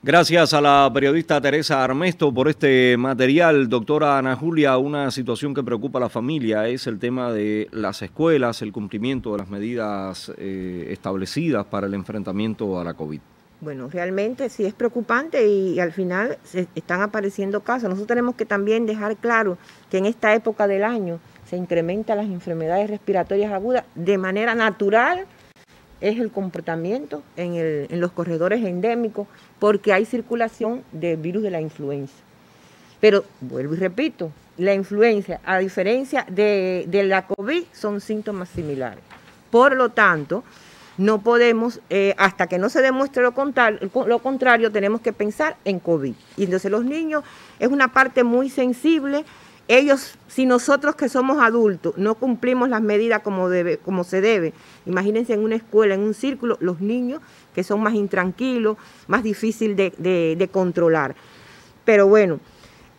Gracias a la periodista Teresa Armesto por este material. Doctora Ana Julia, una situación que preocupa a la familia es el tema de las escuelas, el cumplimiento de las medidas eh, establecidas para el enfrentamiento a la COVID. Bueno, realmente sí es preocupante y al final están apareciendo casos. Nosotros tenemos que también dejar claro que en esta época del año se incrementan las enfermedades respiratorias agudas de manera natural es el comportamiento en, los corredores endémicos porque hay circulación de virus de la influenza. Pero vuelvo y repito, la influenza, a diferencia de, la COVID, son síntomas similares. Por lo tanto, no podemos, eh, hasta que no se demuestre lo contrario, lo contrario, tenemos que pensar en COVID. Y entonces los niños es una parte muy sensible ellos, si nosotros que somos adultos no cumplimos las medidas como, debe, como se debe, imagínense en una escuela, en un círculo, los niños que son más intranquilos, más difícil de, controlar. Pero bueno,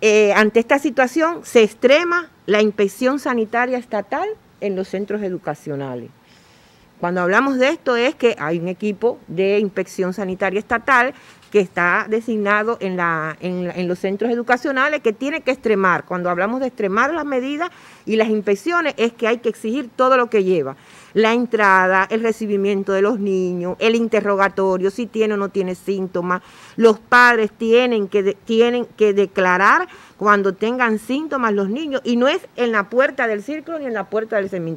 eh, ante esta situación se extrema la inspección sanitaria estatal en los centros educacionales. Cuando hablamos de esto es que hay un equipo de inspección sanitaria estatal que está designado en, la, en, los centros educacionales, que tiene que extremar. Cuando hablamos de extremar las medidas y las infecciones, es que hay que exigir todo lo que lleva. La entrada, el recibimiento de los niños, el interrogatorio, si tiene o no tiene síntomas. Los padres tienen que, tienen que declarar cuando tengan síntomas los niños y no es en la puerta del círculo ni en la puerta del semi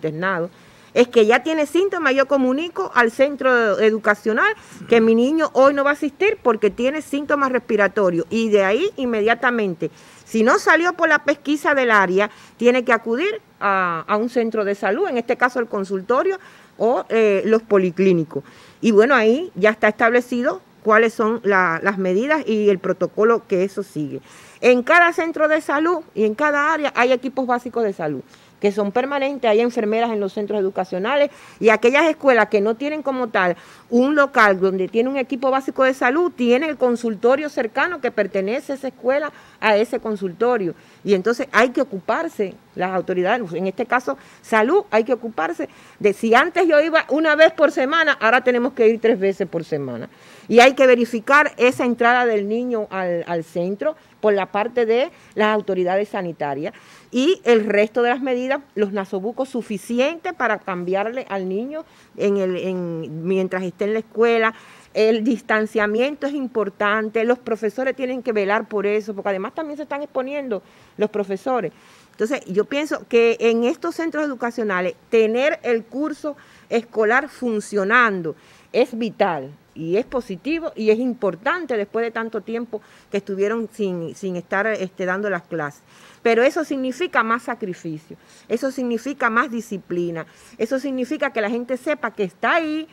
es que ya tiene síntomas, yo comunico al centro educacional que mi niño hoy no va a asistir porque tiene síntomas respiratorios y de ahí inmediatamente, si no salió por la pesquisa del área, tiene que acudir a, un centro de salud, en este caso el consultorio o eh, los policlínicos. Y bueno, ahí ya está establecido cuáles son las medidas y el protocolo que eso sigue. En cada centro de salud y en cada área hay equipos básicos de salud que son permanentes, hay enfermeras en los centros educacionales y aquellas escuelas que no tienen como tal un local donde tiene un equipo básico de salud, tiene el consultorio cercano que pertenece a esa escuela a ese consultorio. Y entonces hay que ocuparse las autoridades, en este caso salud, hay que ocuparse de si antes yo iba una vez por semana, ahora tenemos que ir tres veces por semana. Y hay que verificar esa entrada del niño al, centro por la parte de las autoridades sanitarias y el resto de las medidas, los nasobucos suficientes para cambiarle al niño mientras esté en la escuela. El distanciamiento es importante, los profesores tienen que velar por eso, porque además también se están exponiendo los profesores. Entonces, yo pienso que en estos centros educacionales tener el curso escolar funcionando es vital, y es positivo y es importante después de tanto tiempo que estuvieron sin, sin estar este, dando las clases. Pero eso significa más sacrificio, eso significa más disciplina, eso significa que la gente sepa que está ahí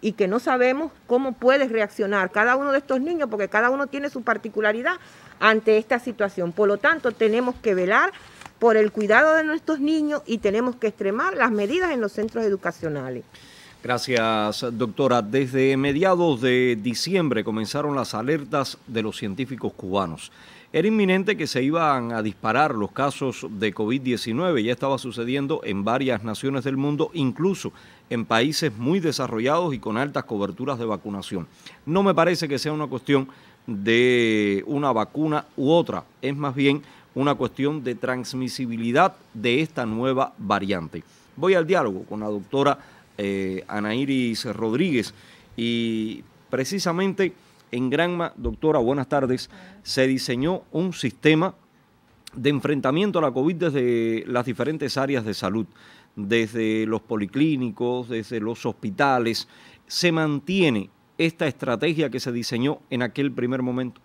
y que no sabemos cómo puede reaccionar cada uno de estos niños, porque cada uno tiene su particularidad ante esta situación. Por lo tanto, tenemos que velar por el cuidado de nuestros niños y tenemos que extremar las medidas en los centros educacionales. Gracias, doctora. Desde mediados de diciembre comenzaron las alertas de los científicos cubanos. Era inminente que se iban a disparar los casos de COVID-19. Ya estaba sucediendo en varias naciones del mundo, incluso en países muy desarrollados y con altas coberturas de vacunación. No me parece que sea una cuestión de una vacuna u otra, es más bien una cuestión de transmisibilidad de esta nueva variante. Voy al diálogo con la doctora Ana eh, Anairis Rodríguez. Y precisamente en Granma, doctora, buenas tardes, se diseñó un sistema de enfrentamiento a la COVID desde las diferentes áreas de salud, desde los policlínicos, desde los hospitales. ¿Se mantiene esta estrategia que se diseñó en aquel primer momento?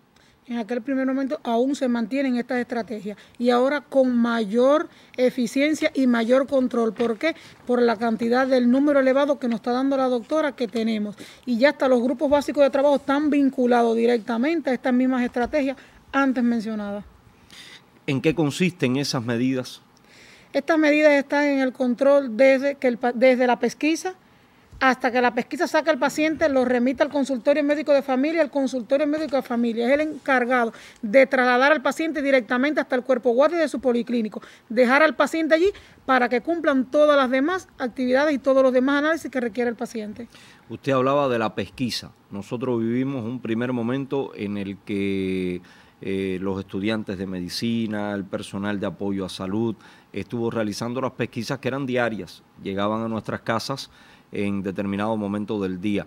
en aquel primer momento aún se mantienen estas estrategias y ahora con mayor eficiencia y mayor control. ¿Por qué? Por la cantidad del número elevado que nos está dando la doctora que tenemos. Y ya hasta los grupos básicos de trabajo están vinculados directamente a estas mismas estrategias antes mencionadas. ¿En qué consisten esas medidas? Estas medidas están en el control desde, que desde la pesquisa, hasta que la pesquisa saca al paciente, lo remita al consultorio médico de familia. El consultorio médico de familia es el encargado de trasladar al paciente directamente hasta el cuerpo guardia de su policlínico, dejar al paciente allí para que cumplan todas las demás actividades y todos los demás análisis que requiere el paciente. Usted hablaba de la pesquisa. Nosotros vivimos un primer momento en el que eh, los estudiantes de medicina, el personal de apoyo a salud, estuvo realizando las pesquisas que eran diarias, llegaban a nuestras casas en determinado momento del día.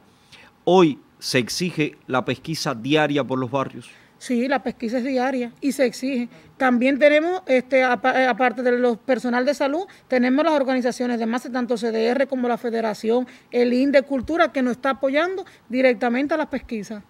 Hoy se exige la pesquisa diaria por los barrios. Sí, la pesquisa es diaria y se exige. También tenemos, este, eh, aparte de los personal de salud, tenemos las organizaciones de masa, tanto CDR como la Federación, el INDE Cultura, que nos está apoyando directamente a las pesquisas.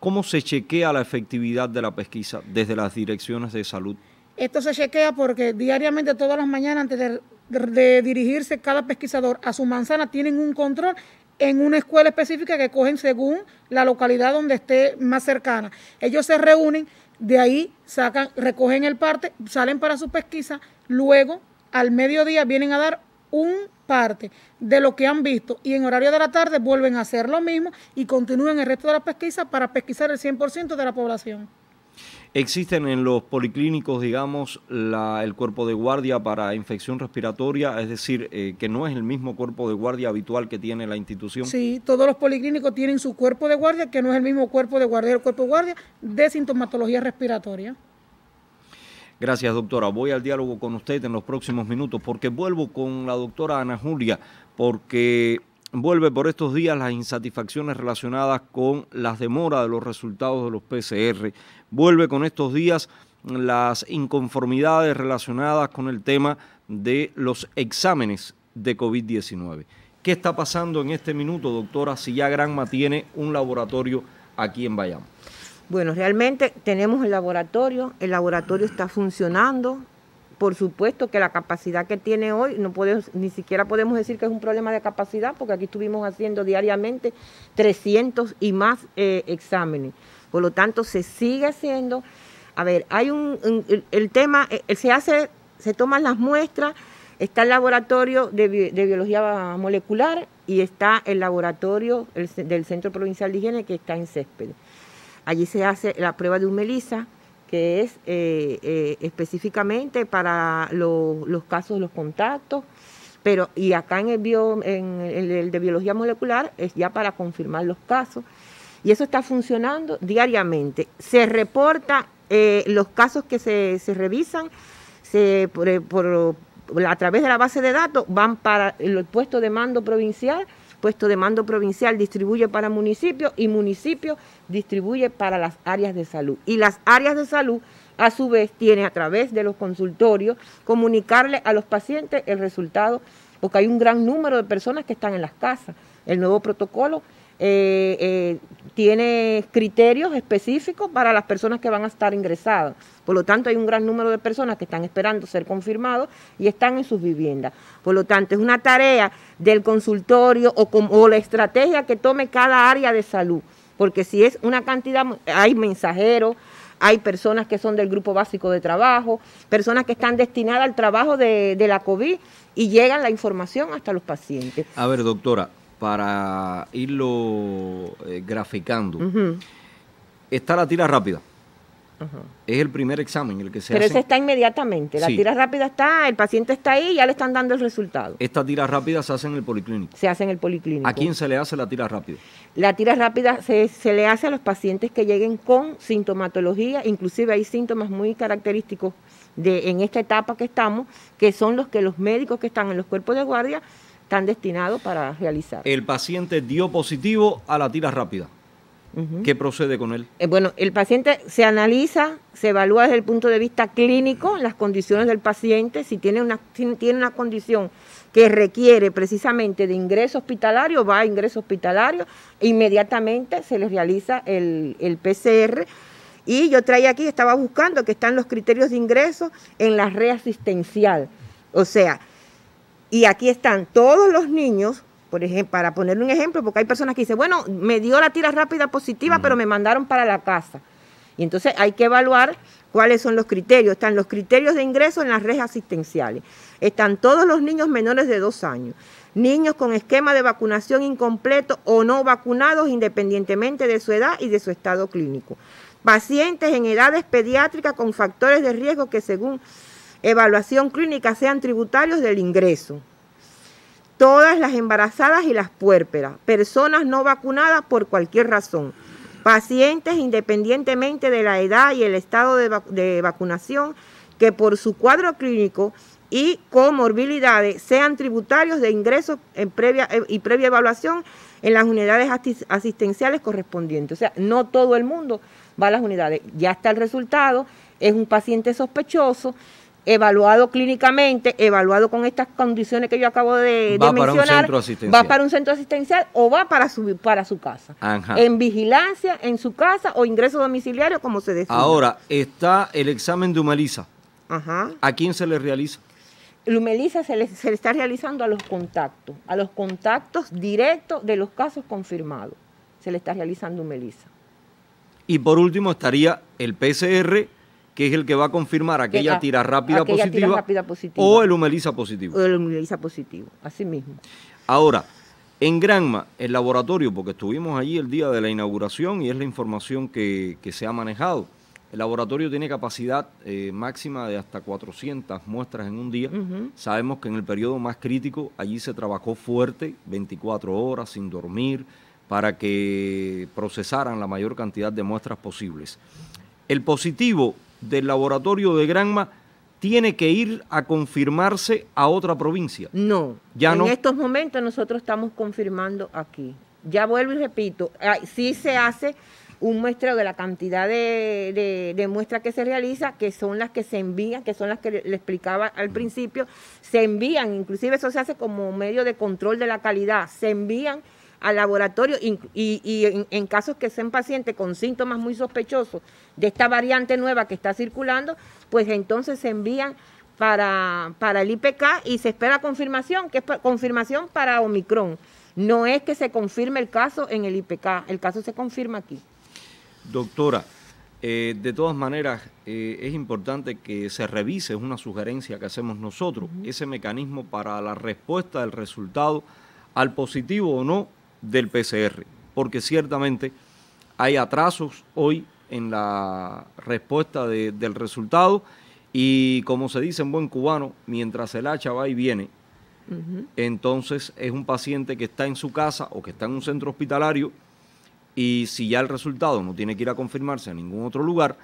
¿Cómo se chequea la efectividad de la pesquisa desde las direcciones de salud? Esto se chequea porque diariamente, todas las mañanas, antes de de dirigirse cada pesquisador a su manzana, tienen un control en una escuela específica que cogen según la localidad donde esté más cercana. Ellos se reúnen, de ahí sacan, recogen el parte, salen para su pesquisa, luego al mediodía vienen a dar un parte de lo que han visto y en horario de la tarde vuelven a hacer lo mismo y continúan el resto de la pesquisa para pesquisar el 100% de la población. Existen en los policlínicos, digamos, el cuerpo de guardia para infección respiratoria, es decir, eh, que no es el mismo cuerpo de guardia habitual que tiene la institución. Sí, todos los policlínicos tienen su cuerpo de guardia, que no es el mismo cuerpo de guardia, el cuerpo de guardia de sintomatología respiratoria. Gracias, doctora. Voy al diálogo con usted en los próximos minutos porque vuelvo con la doctora Ana Julia, porque vuelve por estos días las insatisfacciones relacionadas con las demoras de los resultados de los PCR. Vuelve con estos días las inconformidades relacionadas con el tema de los exámenes de COVID-19. ¿Qué está pasando en este minuto, doctora, si ya Granma tiene un laboratorio aquí en Bayamo? Bueno, realmente tenemos el laboratorio, el laboratorio está funcionando, por supuesto que la capacidad que tiene hoy, no podemos, ni siquiera podemos decir que es un problema de capacidad, porque aquí estuvimos haciendo diariamente 300 y más eh, exámenes. Por lo tanto, se sigue haciendo. A ver, hay un, el, tema, eh, eh, se hace, se toman las muestras, está el laboratorio de, biología molecular y está el laboratorio del Centro Provincial de Higiene que está en Césped. Allí se hace la prueba de humeliza que es eh, eh, específicamente para los casos los contactos, pero y acá en el, bio, el, de biología molecular es ya para confirmar los casos. Y eso está funcionando diariamente. Se reporta eh, los casos que se, revisan a través de la base de datos, van para el puesto de mando provincial puesto de mando provincial distribuye para municipios y municipio distribuye para las áreas de salud. Y las áreas de salud, a su vez, tiene a través de los consultorios comunicarle a los pacientes el resultado, porque hay un gran número de personas que están en las casas. El nuevo protocolo eh, eh, tiene criterios específicos para las personas que van a estar ingresadas. Por lo tanto, hay un gran número de personas que están esperando ser confirmados y están en sus viviendas. Por lo tanto, es una tarea del consultorio o, la estrategia que tome cada área de salud. Porque si es una cantidad, hay mensajeros, hay personas que son del grupo básico de trabajo, personas que están destinadas al trabajo de, de la COVID y llegan la información hasta los pacientes. A ver, doctora, para irlo eh, graficando. Está la tira rápida. Es el primer examen el que se hace. Pero ese está inmediatamente. La tira rápida está, el paciente está ahí y ya le están dando el resultado. Esta tira rápida se hace en el policlínico. Se hace en el policlínico. ¿A quién se le hace la tira rápida? La tira rápida se, se le hace a los pacientes que lleguen con sintomatología. Inclusive hay síntomas muy característicos de, en esta etapa que estamos, que son los que los médicos que están en los cuerpos de guardia están destinados para realizar. El paciente dio positivo a la tira rápida. ¿Qué procede con él? Eh, bueno, el paciente se analiza, se evalúa desde el punto de vista clínico las condiciones del paciente, si tiene una, tiene una condición que requiere precisamente de ingreso hospitalario, va a ingreso hospitalario, e inmediatamente se le realiza el, el PCR. Y yo traía aquí, estaba buscando que están los criterios de ingreso en la reasistencial. O sea, y aquí están todos los niños, por ejemplo, para poner un ejemplo, porque hay personas que dicen, bueno, me dio la tira rápida positiva, pero me mandaron para la casa. Y entonces hay que evaluar cuáles son los criterios. Están los criterios de ingreso en las redes asistenciales. Están todos los niños menores de dos años. Niños con esquema de vacunación incompleto o no vacunados independientemente de su edad y de su estado clínico. Pacientes en edades pediátricas con factores de riesgo que según evaluación clínica sean tributarios del ingreso. Todas las embarazadas y las puérperas, personas no vacunadas por cualquier razón, pacientes independientemente de la edad y el estado de, vacunación, que por su cuadro clínico y comorbilidades sean tributarios de ingreso en previa, eh, y previa evaluación en las unidades asistenciales correspondientes. O sea, no todo el mundo va a las unidades. Ya está el resultado, es un paciente sospechoso, evaluado clínicamente, evaluado con estas condiciones que yo acabo de, va un mencionar, asistencial. va para un centro asistencial o va para su, para su casa. En vigilancia, en su casa o ingreso domiciliario, como se decía. Ahora, está el examen de Humeliza. Ajá. ¿A quién se le realiza? El se se le está realizando a los contactos, a los contactos directos de los casos confirmados. Se le está realizando Humelisa. Y por último estaría el PCR, que es el que va a confirmar aquella, tira rápida, positiva, o el humeliza positivo. O el humeliza positivo, así mismo. Ahora, en Granma, el laboratorio, porque estuvimos allí el día de la inauguración y es la información que, se ha manejado. El laboratorio tiene capacidad eh, máxima de hasta 400 muestras en un día. Sabemos que en el periodo más crítico allí se trabajó fuerte, 24 horas sin dormir, para que procesaran la mayor cantidad de muestras posibles. El positivo del laboratorio de Granma tiene que ir a confirmarse a otra provincia. No, ya en estos momentos nosotros estamos confirmando aquí. Ya vuelvo y repito, sí se hace un muestreo de la cantidad de, de, muestras que se realiza, que son las que se envían, que son las que le, explicaba al principio, se envían, inclusive eso se hace como medio de control de la calidad, se envían al laboratorio y, en, casos que sean pacientes con síntomas muy sospechosos de esta variante nueva que está circulando, pues entonces se envían para, para el IPK y se espera confirmación, que es confirmación para Omicron. No es que se confirme el caso en el IPK, el caso se confirma aquí. Doctora, eh, de todas maneras, eh, es importante que se revise, es una sugerencia que hacemos nosotros, ese mecanismo para la respuesta del resultado al positivo o no del PCR, porque ciertamente hay atrasos hoy en la respuesta del resultado y como se dice en buen cubano, mientras el hacha va y viene, entonces es un paciente que está en su casa o que está en un centro hospitalario y si ya el resultado no tiene que ir a confirmarse a ningún otro lugar,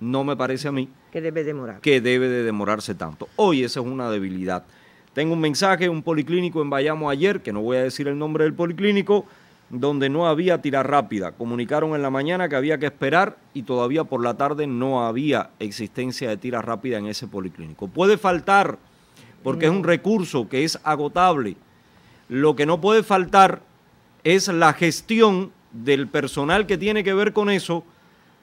no me parece a mí que debe, demorar. que debe de demorarse tanto. Hoy esa es una debilidad. Tengo un mensaje, un policlínico en Bayamo ayer, que no voy a decir el nombre del policlínico, donde no había tira rápida. Comunicaron en la mañana que había que esperar y todavía por la tarde no había existencia de tira rápida en ese policlínico. Puede faltar, porque es un recurso que es agotable. Lo que no puede faltar es la gestión del personal que tiene que ver con eso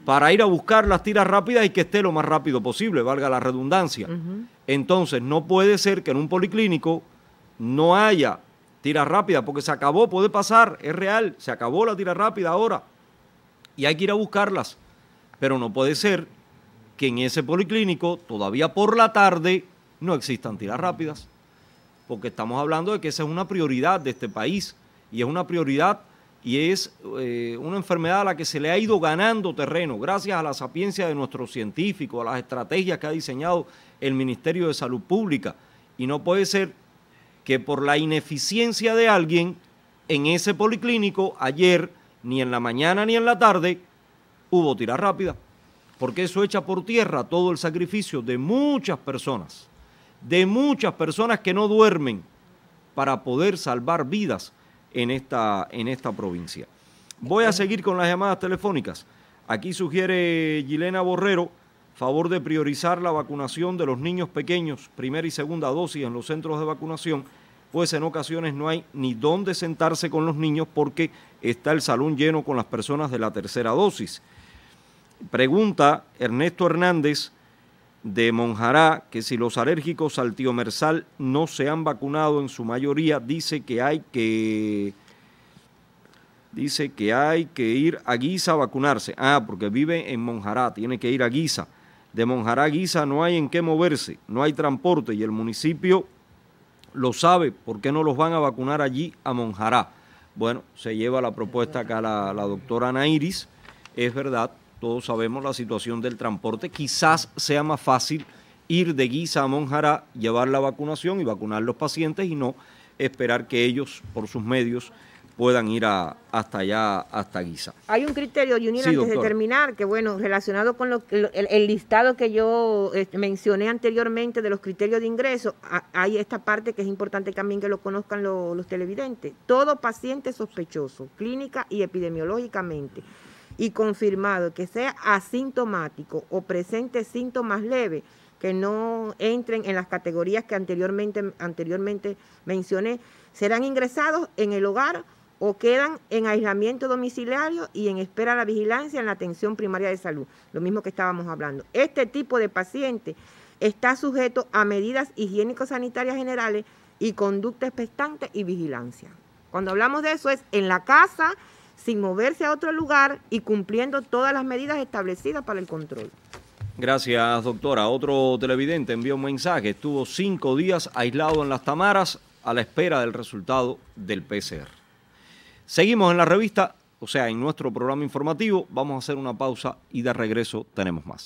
para ir a buscar las tiras rápidas y que esté lo más rápido posible, valga la redundancia. Entonces, no puede ser que en un policlínico no haya tiras rápidas, porque se acabó, puede pasar, es real, se acabó la tira rápida ahora y hay que ir a buscarlas. Pero no puede ser que en ese policlínico todavía por la tarde no existan tiras rápidas, porque estamos hablando de que esa es una prioridad de este país y es una prioridad y es eh, una enfermedad a la que se le ha ido ganando terreno gracias a la sapiencia de nuestros científicos, a las estrategias que ha diseñado el Ministerio de Salud Pública. Y no puede ser que por la ineficiencia de alguien en ese policlínico ayer, ni en la mañana ni en la tarde, hubo tira rápida. Porque eso echa por tierra todo el sacrificio de muchas personas, de muchas personas que no duermen para poder salvar vidas en esta, provincia. Voy a seguir con las llamadas telefónicas. Aquí sugiere Gilena Borrero favor de priorizar la vacunación de los niños pequeños, primera y segunda dosis en los centros de vacunación, pues en ocasiones no hay ni dónde sentarse con los niños porque está el salón lleno con las personas de la tercera dosis. Pregunta Ernesto Hernández de Monjará que si los alérgicos al tiomersal no se han vacunado en su mayoría, dice que hay que dice que hay que ir a Guisa a vacunarse. Ah, porque vive en Monjará, tiene que ir a Guisa. De Monjará a Guisa no hay en qué moverse, no hay transporte y el municipio lo sabe, ¿por qué no los van a vacunar allí a Monjará? Bueno, se lleva la propuesta acá la, la doctora Ana Iris, es verdad, todos sabemos la situación del transporte, quizás sea más fácil ir de Guisa a Monjará, llevar la vacunación y vacunar los pacientes y no esperar que ellos, por sus medios, puedan ir hasta allá, hasta Guisa. Hay un criterio, Junior, antes de terminar, que bueno, relacionado con el, listado que yo este, mencioné anteriormente de los criterios de ingreso, hay esta parte que es importante también que lo conozcan los televidentes. Todo paciente sospechoso, clínica y epidemiológicamente y confirmado que sea asintomático o presente síntomas leves que no entren en las categorías que anteriormente, anteriormente mencioné, serán ingresados en el hogar o quedan en aislamiento domiciliario y en espera de la vigilancia en la atención primaria de salud, lo mismo que estábamos hablando. Este tipo de paciente está sujeto a medidas higiénico-sanitarias generales y conducta expectante y vigilancia. Cuando hablamos de eso es en la casa, sin moverse a otro lugar y cumpliendo todas las medidas establecidas para el control. Gracias, doctora. Otro televidente envió un mensaje. Estuvo cinco días aislado en las Tamaras a la espera del resultado del PCR. Seguimos en la revista, o sea, en nuestro programa informativo. Vamos a hacer una pausa y de regreso tenemos más.